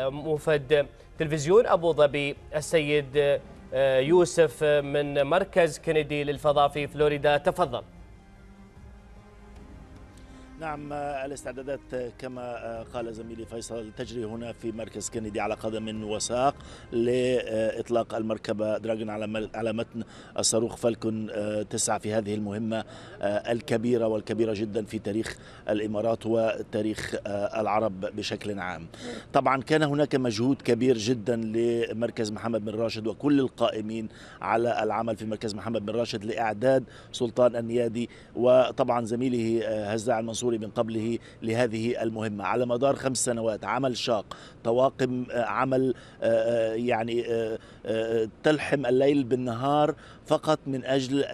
موفد تلفزيون ابو ظبي السيد آه، يوسف آه، من مركز كندي للفضاء في فلوريدا تفضل نعم الاستعدادات كما قال زميلي فيصل تجري هنا في مركز كندي على قدم وساق لإطلاق المركبة دراجون على متن الصاروخ فالكون 9 آه، في هذه المهمة آه، الكبيرة والكبيرة جدا في تاريخ الإمارات وتاريخ آه، العرب بشكل عام طبعا كان هناك مجهود كبير جدا لمركز محمد بن راشد وكل القائمين على العمل في مركز محمد بن راشد لإعداد سلطان النيادي وطبعا زميله هزاع المنصوري الدوري من قبله لهذه المهمة على مدار خمس سنوات عمل شاق طواقم آه، عمل آه، آه، يعني تلحم الليل بالنهار فقط من أجل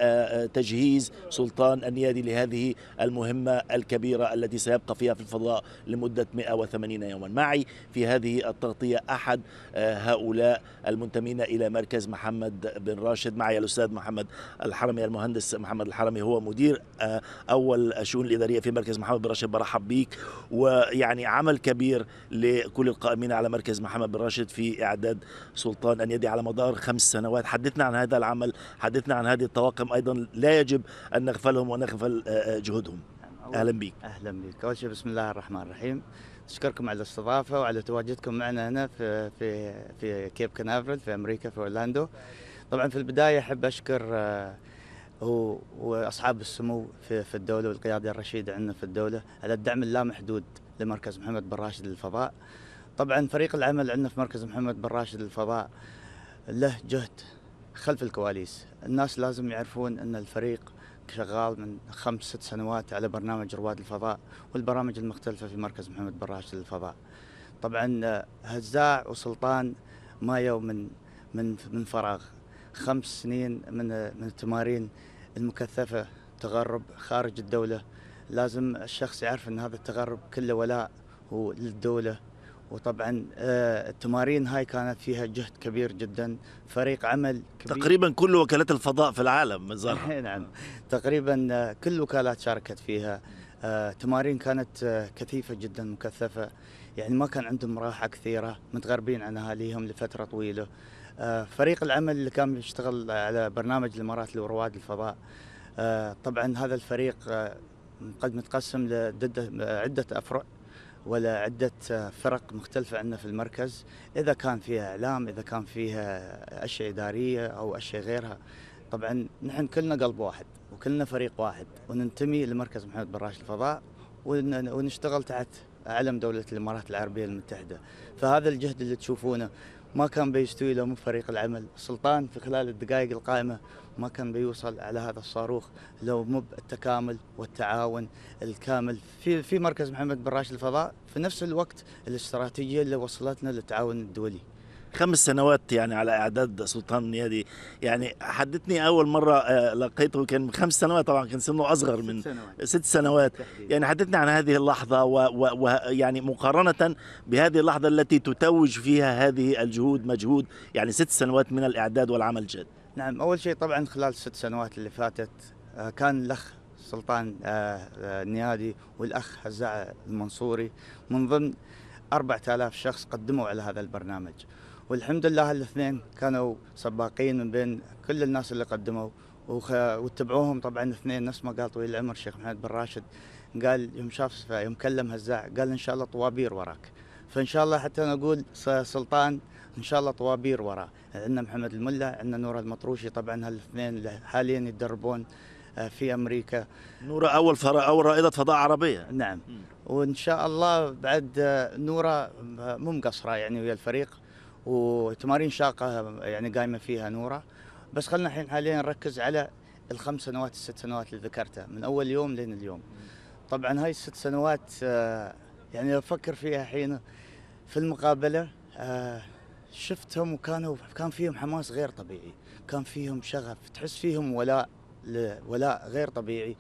تجهيز سلطان النيادي لهذه المهمة الكبيرة التي سيبقى فيها في الفضاء لمدة 180 يوما معي في هذه التغطية أحد هؤلاء المنتمين إلى مركز محمد بن راشد معي الأستاذ محمد الحرمي المهندس محمد الحرمي هو مدير أول الشؤون الإدارية في مركز محمد بن راشد برحب بيك ويعني عمل كبير لكل القائمين على مركز محمد بن راشد في إعداد سلطان أن يدي على مدار خمس سنوات حدثنا عن هذا العمل حدثنا عن هذه الطواقم أيضا لا يجب أن نغفلهم ونغفل آه، آه، جهودهم أهلا بك أهلا بك أول شيء بسم الله الرحمن الرحيم أشكركم على الاستضافة وعلى تواجدكم معنا هنا في في في كيب كنافرل في أمريكا في أورلاندو طبعا في البداية أحب أشكر آه، واصحاب السمو في الدوله والقياده الرشيده عندنا في الدوله على الدعم اللامحدود لمركز محمد بن راشد للفضاء. طبعا فريق العمل عندنا في مركز محمد بن راشد للفضاء له جهد خلف الكواليس، الناس لازم يعرفون ان الفريق شغال من خمس ست سنوات على برنامج رواد الفضاء والبرامج المختلفه في مركز محمد بن راشد للفضاء. طبعا آه، هزاع وسلطان ما يوم من من من فراغ خمس سنين من من التمارين المكثفه تغرب خارج الدوله لازم الشخص يعرف ان هذا التغرب كله ولاء للدوله وطبعا آه، التمارين هاي كانت فيها جهد كبير جدا فريق عمل كبير تقريبا كل وكالات الفضاء في العالم إيه، نعم تقريبا آه، كل الوكالات شاركت فيها آه، تمارين كانت كثيفه جدا مكثفه يعني ما كان عندهم راحه كثيره متغربين عن اهاليهم لفتره طويله آه، فريق العمل اللي كان بيشتغل على برنامج الامارات لرواد الفضاء آه، طبعا هذا الفريق آه، قد متقسم لعده افرع ولا عدة فرق مختلفة عندنا في المركز إذا كان فيها إعلام إذا كان فيها أشياء إدارية أو أشياء غيرها طبعا نحن كلنا قلب واحد وكلنا فريق واحد وننتمي لمركز محمد بن راشد الفضاء ونشتغل تحت اعلم دوله الامارات العربيه المتحده فهذا الجهد اللي تشوفونه ما كان بيستوي لو من فريق العمل سلطان في خلال الدقائق القائمة ما كان بيوصل على هذا الصاروخ لو مو التكامل والتعاون الكامل في في مركز محمد بن راشد الفضاء في نفس الوقت الاستراتيجية اللي وصلتنا للتعاون الدولي خمس سنوات يعني على اعداد سلطان النيادي يعني حدثني اول مره آه، لقيته كان من خمس سنوات طبعا كان سنه اصغر من سنوات. ست سنوات يعني حدثني عن هذه اللحظه ويعني مقارنه بهذه اللحظه التي تتوج فيها هذه الجهود مجهود يعني ست سنوات من الاعداد والعمل الجاد نعم اول شيء طبعا خلال الست سنوات اللي فاتت آه، كان لخ سلطان النيادي آه، والاخ هزاع المنصوري من ضمن 4000 شخص قدموا على هذا البرنامج والحمد لله الاثنين كانوا سباقين من بين كل الناس اللي قدموا واتبعوهم طبعا اثنين نفس ما قال طويل العمر الشيخ محمد بن راشد قال يوم شاف يوم كلم هزاع قال ان شاء الله طوابير وراك فان شاء الله حتى نقول سلطان ان شاء الله طوابير وراه عندنا محمد الملا عندنا نور المطروشي طبعا هالاثنين حاليا يتدربون آه، في امريكا نورة اول فر... اول رائده فضاء عربيه نعم وان شاء الله بعد آه، نورة آه، مو مقصره يعني ويا الفريق وتمارين شاقه يعني قايمه فيها نوره بس خلنا الحين حاليا نركز على الخمس سنوات الست سنوات اللي ذكرتها من اول يوم لين اليوم طبعا هاي الست سنوات آه، يعني افكر فيها حين في المقابله آه، شفتهم وكانوا كان فيهم حماس غير طبيعي كان فيهم شغف تحس فيهم ولاء ولاء غير طبيعي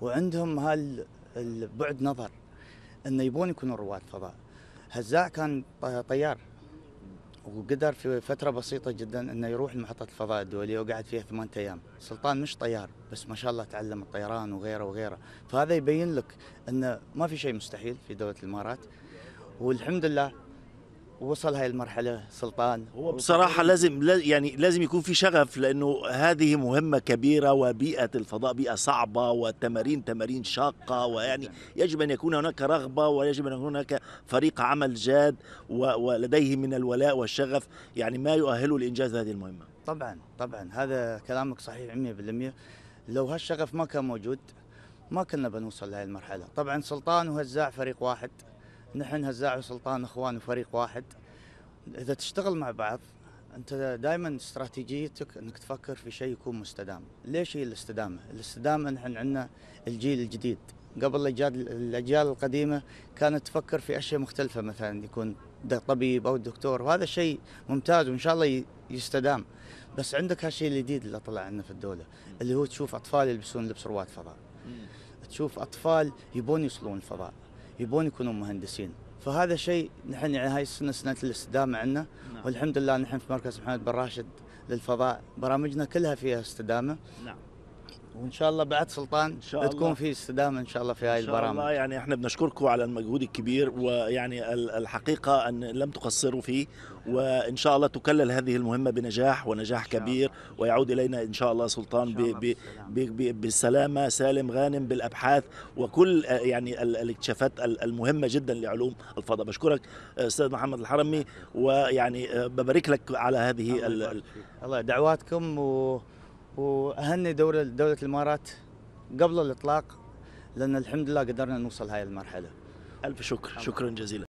وعندهم هالبعد نظر انه يبون يكونوا رواد فضاء هزاع كان طيار وقدر في فترة بسيطة جدا انه يروح لمحطة الفضاء الدولية وقعد فيها ثمانية ايام، سلطان مش طيار بس ما شاء الله تعلم الطيران وغيره وغيره، فهذا يبين لك انه ما في شيء مستحيل في دولة الامارات والحمد لله وصل هاي المرحله سلطان هو بصراحه لازم يعني لازم يكون في شغف لانه هذه مهمه كبيره وبيئه الفضاء بيئه صعبه وتمارين تمارين شاقه ويعني يجب ان يكون هناك رغبه ويجب ان يكون هناك فريق عمل جاد ولديه من الولاء والشغف يعني ما يؤهله لانجاز هذه المهمه طبعا طبعا هذا كلامك صحيح 100% لو هالشغف ما كان موجود ما كنا بنوصل لهي المرحله طبعا سلطان وهزاع فريق واحد نحن هزاع وسلطان اخوان وفريق واحد اذا تشتغل مع بعض انت دائما استراتيجيتك انك تفكر في شيء يكون مستدام، ليش هي الاستدامه؟ الاستدامه نحن عندنا الجيل الجديد، قبل الاجيال الاجيال القديمه كانت تفكر في اشياء مختلفه مثلا يكون طبيب او دكتور وهذا شيء ممتاز وان شاء الله يستدام، بس عندك هالشيء الجديد اللي طلع عندنا في الدوله اللي هو تشوف اطفال يلبسون لبس رواد فضاء. تشوف اطفال يبون يوصلون الفضاء، يبون يكونوا مهندسين فهذا شيء نحن يعني هاي السنه سنه الاستدامه عندنا نعم. والحمد لله نحن في مركز محمد بن راشد للفضاء برامجنا كلها فيها استدامه نعم. وان شاء الله بعد سلطان إن شاء تكون في استدامه ان شاء الله في هاي إن شاء البرامج الله يعني احنا بنشكركم على المجهود الكبير ويعني الحقيقه ان لم تقصروا فيه وان شاء الله تكلل هذه المهمه بنجاح ونجاح كبير ويعود الينا ان شاء الله سلطان شاء الله ب ب ب بالسلامه سالم غانم بالابحاث وكل يعني الاكتشافات المهمه جدا لعلوم الفضاء بشكرك آه، استاذ محمد الحرمي ويعني آه، ببارك لك على هذه الله, الله دعواتكم و واهني دوله دوله الامارات قبل الاطلاق لان الحمد لله قدرنا نوصل هاي المرحله الف شكر شكرا جزيلا